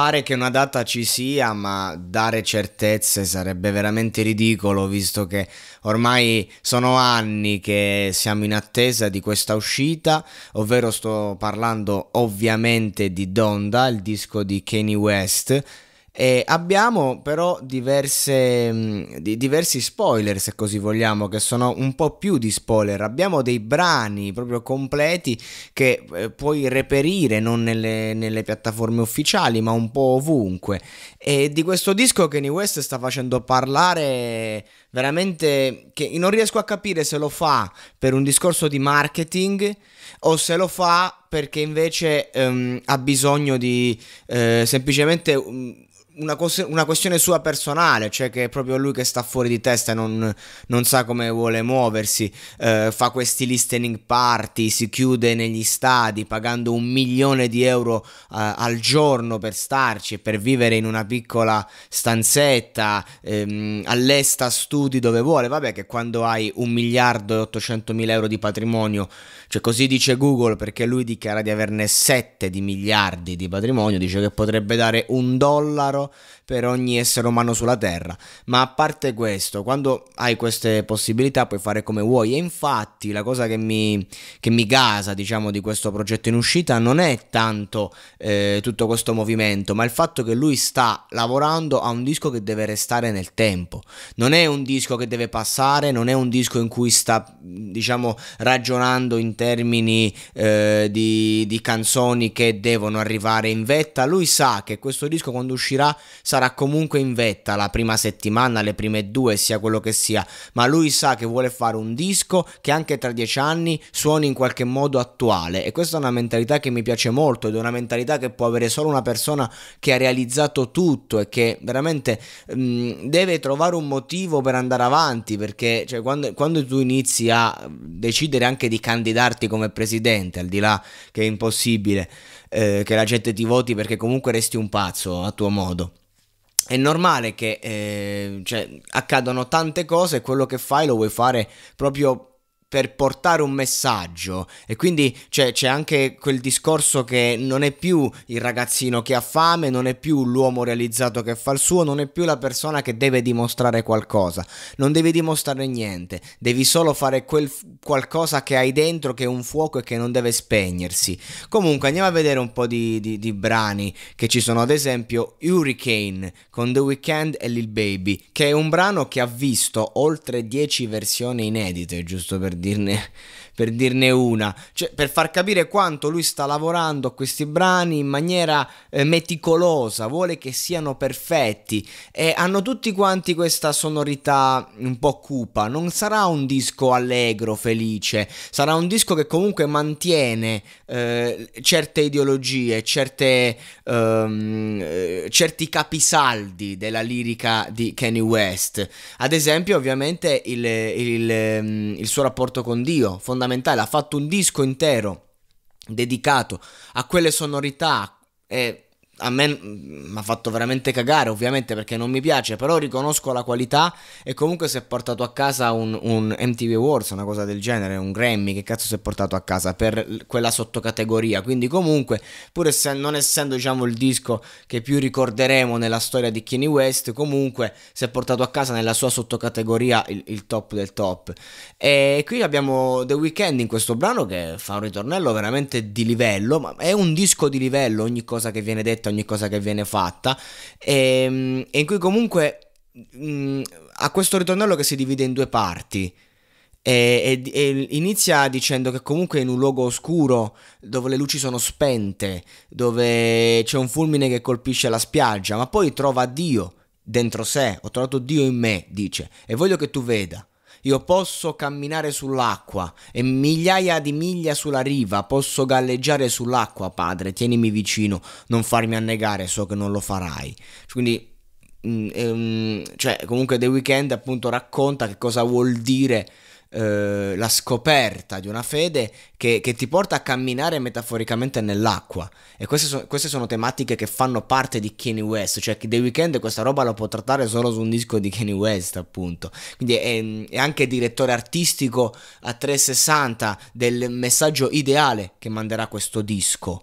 Pare che una data ci sia, ma dare certezze sarebbe veramente ridicolo, visto che ormai sono anni che siamo in attesa di questa uscita, ovvero sto parlando ovviamente di Donda, il disco di Kanye West eh, abbiamo però diverse, mh, mm, di, diversi spoiler, se così vogliamo, che sono un po' più di spoiler. Abbiamo dei brani proprio completi che eh, puoi reperire non nelle, nelle, piattaforme ufficiali, ma un po' ovunque. E di questo disco Kanye West sta facendo parlare veramente che non riesco a capire se lo fa per un discorso di marketing o se lo fa perché invece um, ha bisogno di eh, semplicemente... Um, una, cos- una, questione sua personale, cioè che è proprio lui che sta fuori di testa e non, non, sa come vuole muoversi, eh, fa questi listening party, si chiude negli stadi pagando un milione di euro eh, al giorno per starci e per vivere in una piccola stanzetta ehm, all'esta studi dove vuole, vabbè che quando hai un miliardo e 800 mila euro di patrimonio, cioè così dice Google perché lui dichiara di averne 7 di miliardi di patrimonio, dice che potrebbe dare un dollaro per ogni essere umano sulla Terra. Ma a parte questo, quando hai queste possibilità puoi fare come vuoi. E infatti la cosa che mi, che mi gasa, diciamo, di questo progetto in uscita non è tanto eh, tutto questo movimento, ma il fatto che lui sta lavorando a un disco che deve restare nel tempo. Non è un disco che deve passare, non è un disco in cui sta, diciamo, ragionando in termini eh, di, di canzoni che devono arrivare in vetta. Lui sa che questo disco quando uscirà sarà comunque in vetta la prima settimana, le prime due, sia quello che sia, ma lui sa che vuole fare un disco che anche tra dieci anni suoni in qualche modo attuale e questa è una mentalità che mi piace molto ed è una mentalità che può avere solo una persona che ha realizzato tutto e che veramente mh, mm, deve trovare un motivo per andare avanti perché cioè, quando, quando tu inizi a decidere anche di candidarti come presidente, al di là che è impossibile, eh, che la gente ti voti perché comunque resti un pazzo a tuo modo. È normale che eh, cioè, accadano tante cose e quello che fai lo vuoi fare proprio per portare un messaggio e quindi c'è, c'è, anche quel discorso che non è più il ragazzino che ha fame, non è più l'uomo realizzato che fa il suo, non è più la persona che deve dimostrare qualcosa, non devi dimostrare niente, devi solo fare quel qualcosa che hai dentro che è un fuoco e che non deve spegnersi. Comunque andiamo a vedere un po' di, di, di brani che ci sono, ad esempio Hurricane con The Weeknd e Lil Baby, che è un brano che ha visto oltre 10 versioni inedite, giusto per dirne, per dirne una, cioè, per far capire quanto lui sta lavorando a questi brani in maniera eh, meticolosa, vuole che siano perfetti e hanno tutti quanti questa sonorità un po' cupa, non sarà un disco allegro, felice, sarà un disco che comunque mantiene eh, certe ideologie, certe, ehm, eh, certi capisaldi della lirica di Kanye West, ad esempio ovviamente il, il, il, ehm, il suo rapporto rapporto con Dio, fondamentale, ha fatto un disco intero dedicato a quelle sonorità e a me mi mm, ha fatto veramente cagare, ovviamente perché non mi piace, però riconosco la qualità e comunque si è portato a casa un, un MTV Awards, una cosa del genere, un Grammy, che cazzo si è portato a casa per quella sottocategoria. Quindi comunque, pur ess- non essendo diciamo il disco che più ricorderemo nella storia di Kanye West, comunque si è portato a casa nella sua sottocategoria il, il top del top. E qui abbiamo The Weeknd in questo brano che fa un ritornello veramente di livello, ma è un disco di livello ogni cosa che viene detta testa ogni cosa che viene fatta e, ehm, e in cui comunque mh, mm, ha questo ritornello che si divide in due parti e, e, e, inizia dicendo che comunque in un luogo oscuro dove le luci sono spente, dove c'è un fulmine che colpisce la spiaggia, ma poi trova Dio dentro sé, ho trovato Dio in me, dice, e voglio che tu veda. Io posso camminare sull'acqua e migliaia di miglia sulla riva, posso galleggiare sull'acqua, Padre, tienimi vicino, non farmi annegare, so che non lo farai. Quindi mm, ehm, cioè, comunque The Weeknd appunto racconta che cosa vuol dire eh, la scoperta di una fede che, che, ti porta a camminare metaforicamente nell'acqua. E queste, so, queste, sono tematiche che fanno parte di Kanye West, cioè The Weeknd questa roba la può trattare solo su un disco di Kanye West, appunto. Quindi è, è anche direttore artistico a 360 del messaggio ideale che manderà questo disco.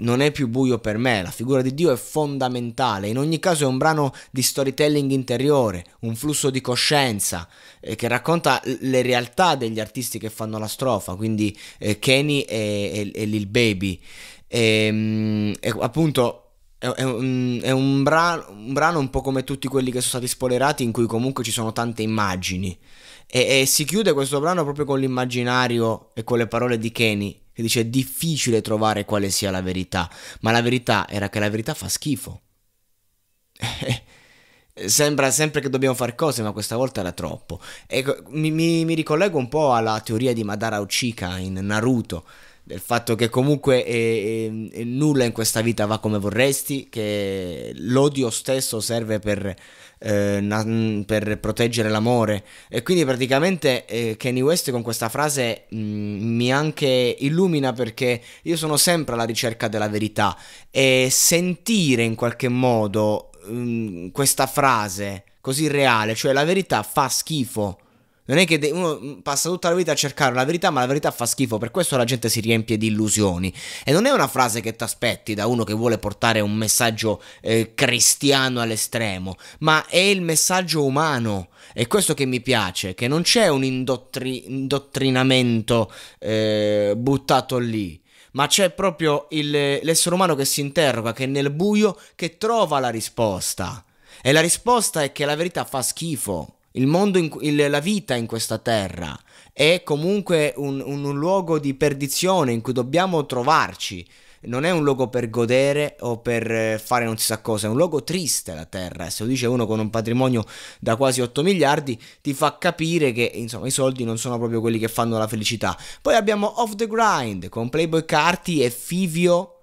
Non è più buio per me, la figura di Dio è fondamentale, in ogni caso è un brano di storytelling interiore, un flusso di coscienza eh, che racconta le realtà realtà degli artisti che fanno la strofa, quindi eh, Kenny e, e, e, Lil Baby. E, ehm, e appunto è, un, è un, brano, un, brano, un po' come tutti quelli che sono stati spoilerati in cui comunque ci sono tante immagini e, e si chiude questo brano proprio con l'immaginario e con le parole di Kenny che dice è difficile trovare quale sia la verità ma la verità era che la verità fa schifo eh, sembra sempre che dobbiamo fare cose, ma questa volta era troppo. E ecco, mi, mi, mi ricollego un po' alla teoria di Madara Uchika in Naruto del fatto che comunque eh, eh, nulla in questa vita va come vorresti, che l'odio stesso serve per, eh, na- per proteggere l'amore. E quindi praticamente eh, Kanye West con questa frase mh, mm, mi anche illumina perché io sono sempre alla ricerca della verità e sentire in qualche modo um, questa frase così reale, cioè la verità fa schifo. Non è che de- uno mm, passa tutta la vita a cercare la verità, ma la verità fa schifo, per questo la gente si riempie di illusioni. E non è una frase che ti aspetti da uno che vuole portare un messaggio eh, cristiano all'estremo, ma è il messaggio umano. È questo che mi piace, che non c'è un indottri- indottrinamento eh, buttato lì ma c'è proprio il, l'essere umano che si interroga, che è nel buio, che trova la risposta. E la risposta è che la verità fa schifo, il mondo, in, il, la vita in questa terra è comunque un, un, un luogo di perdizione in cui dobbiamo trovarci non è un luogo per godere o per eh, fare non si sa cosa, è un luogo triste la Terra. Eh. Se lo dice uno con un patrimonio da quasi 8 miliardi, ti fa capire che insomma i soldi non sono proprio quelli che fanno la felicità. Poi abbiamo Off the Grind con Playboy Carti e Fivio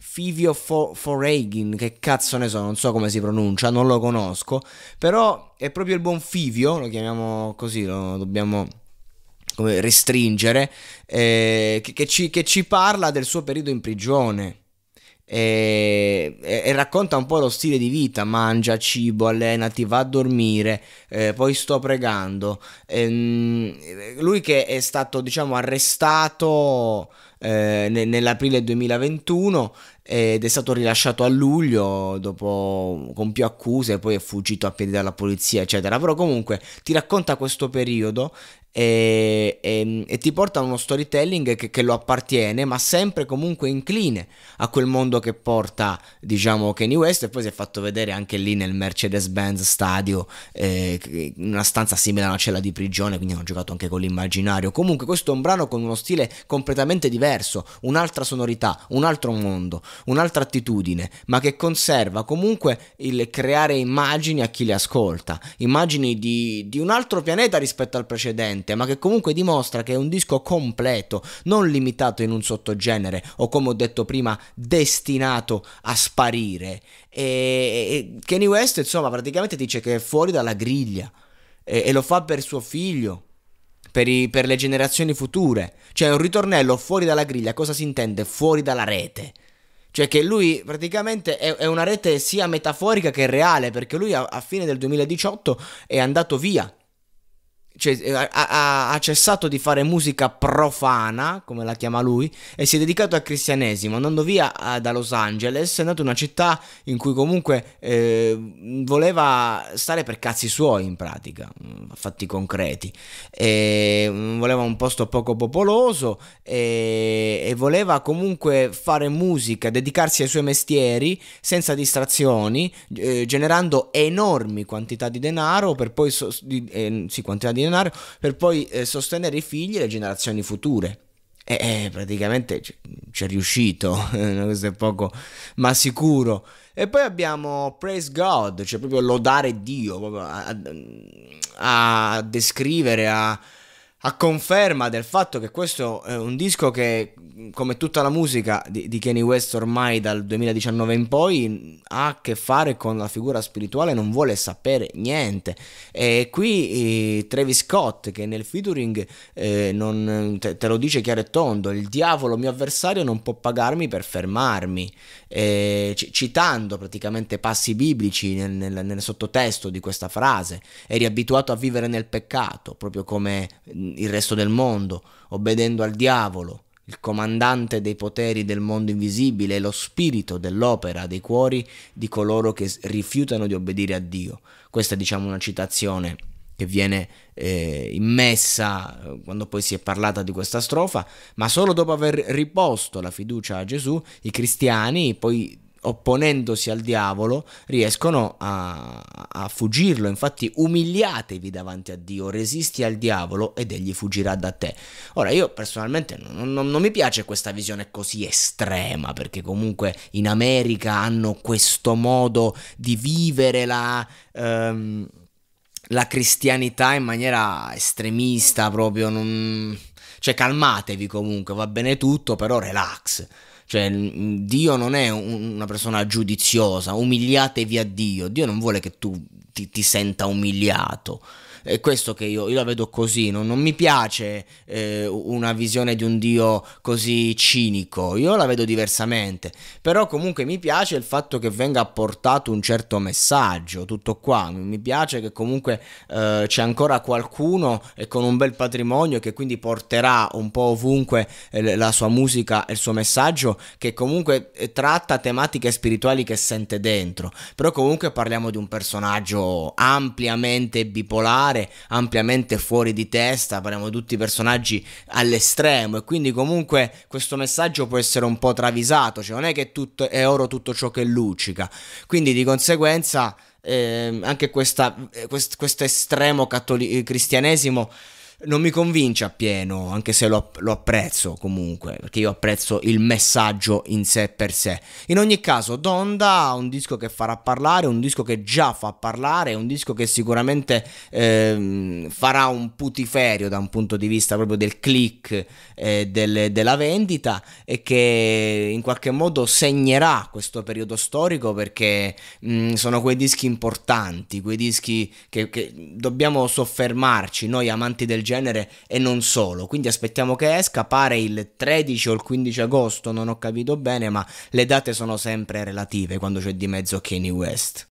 Fivio Fo- Foreigin, che cazzo ne so, non so come si pronuncia, non lo conosco, però è proprio il buon Fivio, lo chiamiamo così, lo dobbiamo come restringere, eh, che, che, ci, che, ci, parla del suo periodo in prigione. E, e, e, racconta un po' lo stile di vita mangia cibo allenati va a dormire eh, poi sto pregando ehm, lui che è stato diciamo arrestato eh, nell'aprile 2021 ed è stato rilasciato a luglio dopo, con più accuse, poi è fuggito a piedi dalla polizia, eccetera. Però comunque ti racconta questo periodo e, e, e ti porta a uno storytelling che, che, lo appartiene, ma sempre comunque incline a quel mondo che porta, diciamo, Kanye West. E poi si è fatto vedere anche lì nel Mercedes-Benz Stadio, eh, in una stanza simile a una cella di prigione, quindi hanno giocato anche con l'immaginario. Comunque questo è un brano con uno stile completamente diverso diverso, un'altra sonorità, un altro mondo, un'altra attitudine, ma che conserva comunque il creare immagini a chi le ascolta, immagini di, di un altro pianeta rispetto al precedente, ma che comunque dimostra che è un disco completo, non limitato in un sottogenere o come ho detto prima destinato a sparire. E, e Kanye West insomma praticamente dice che è fuori dalla griglia e, e lo fa per suo figlio per, i, per le generazioni future. Cioè un ritornello fuori dalla griglia, cosa si intende? Fuori dalla rete. Cioè che lui praticamente è, è, una rete sia metaforica che reale, perché lui a, a fine del 2018 è andato via cioè, eh, ha, ha, cessato di fare musica profana, come la chiama lui, e si è dedicato al cristianesimo, andando via eh, da Los Angeles, è andato in una città in cui comunque eh, voleva stare per cazzi suoi in pratica, mm, fatti concreti, e mm, voleva un posto poco popoloso e, e voleva comunque fare musica, dedicarsi ai suoi mestieri senza distrazioni, eh, generando enormi quantità di denaro per poi... So, di, eh, sì, quantità di denaro milionario per poi eh, sostenere i figli e le generazioni future. E eh, praticamente ci è riuscito, questo è poco ma sicuro. E poi abbiamo Praise God, cioè proprio lodare Dio, proprio a, a descrivere, a, a conferma del fatto che questo è un disco che come tutta la musica di, di Kanye West ormai dal 2019 in poi ha a che fare con la figura spirituale, non vuole sapere niente. E qui eh, Travis Scott che nel featuring eh, non, te, te, lo dice chiaro e tondo, il diavolo mio avversario non può pagarmi per fermarmi, eh, c- citando praticamente passi biblici nel, nel, nel, sottotesto di questa frase, eri abituato a vivere nel peccato, proprio come mm, il resto del mondo, obbedendo al diavolo il comandante dei poteri del mondo invisibile lo spirito dell'opera dei cuori di coloro che rifiutano di obbedire a Dio. Questa diciamo, è diciamo una citazione che viene eh, immessa eh, quando poi si è parlata di questa strofa, ma solo dopo aver riposto la fiducia a Gesù, i cristiani poi opponendosi al diavolo, riescono a, a, fuggirlo. Infatti, umiliatevi davanti a Dio, resisti al diavolo ed egli fuggirà da te. Ora, io personalmente non, non, non mi piace questa visione così estrema, perché comunque in America hanno questo modo di vivere la. Ehm, la cristianità in maniera estremista proprio non... cioè calmatevi comunque va bene tutto però relax cioè, Dio non è una persona giudiziosa, umiliatevi a Dio. Dio non vuole che tu ti, ti senta umiliato. È questo che io, io la vedo così, non, non mi piace eh, una visione di un Dio così cinico, io la vedo diversamente, però comunque mi piace il fatto che venga portato un certo messaggio, tutto qua, mi piace che comunque eh, c'è ancora qualcuno e eh, con un bel patrimonio che quindi porterà un po' ovunque eh, la sua musica e il suo messaggio che comunque eh, tratta tematiche spirituali che sente dentro, però comunque parliamo di un personaggio ampiamente bipolare, giocare ampiamente fuori di testa, Parliamo tutti personaggi all'estremo e quindi comunque questo messaggio può essere un po' travisato, cioè non è che tutto, è oro tutto ciò che luccica, quindi di conseguenza eh, anche questa, eh, quest, questo estremo cattoli- eh, cristianesimo non mi convince appieno, anche se lo, lo, apprezzo comunque, perché io apprezzo il messaggio in sé per sé. In ogni caso, Donda ha un disco che farà parlare, un disco che già fa parlare, un disco che sicuramente eh, farà un putiferio da un punto di vista proprio del click eh, del, della vendita e che in qualche modo segnerà questo periodo storico perché mh, mm, sono quei dischi importanti, quei dischi che, che dobbiamo soffermarci, noi amanti del genere e non solo. Quindi aspettiamo che esca, pare il 13 o il 15 agosto, non ho capito bene, ma le date sono sempre relative quando c'è di mezzo Kanye West.